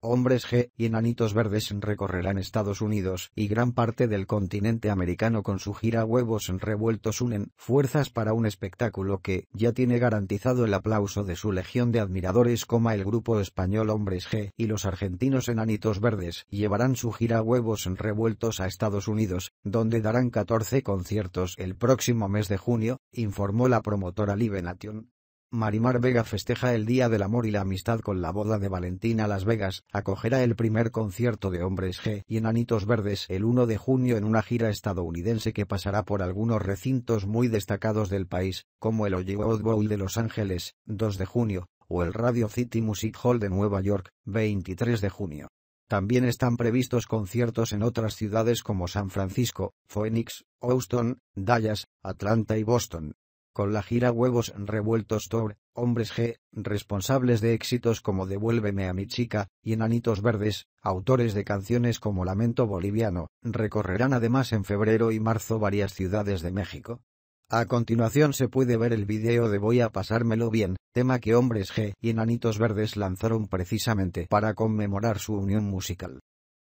hombres G y enanitos verdes recorrerán Estados Unidos y gran parte del continente americano con su gira Huevos Revueltos unen fuerzas para un espectáculo que ya tiene garantizado el aplauso de su legión de admiradores, como el grupo español Hombres G y los argentinos enanitos verdes llevarán su gira Huevos Revueltos a Estados Unidos, donde darán 14 conciertos el próximo mes de junio, informó la promotora Live Nation. Marimar Vega festeja el Día del Amor y la Amistad con la boda de Valentina Las Vegas, acogerá el primer concierto de Hombres G y Enanitos Verdes el 1 de junio en una gira estadounidense que pasará por algunos recintos muy destacados del país, como el Hollywood Bowl de Los Ángeles, 2 de junio, o el Radio City Music Hall de Nueva York, 23 de junio. También están previstos conciertos en otras ciudades como San Francisco, Phoenix, Houston, Dallas, Atlanta y Boston con la gira Huevos Revueltos Tour, Hombres G, responsables de éxitos como Devuélveme a mi chica, y Enanitos Verdes, autores de canciones como Lamento Boliviano, recorrerán además en febrero y marzo varias ciudades de México. A continuación se puede ver el video de Voy a pasármelo bien, tema que Hombres G y Enanitos Verdes lanzaron precisamente para conmemorar su unión musical.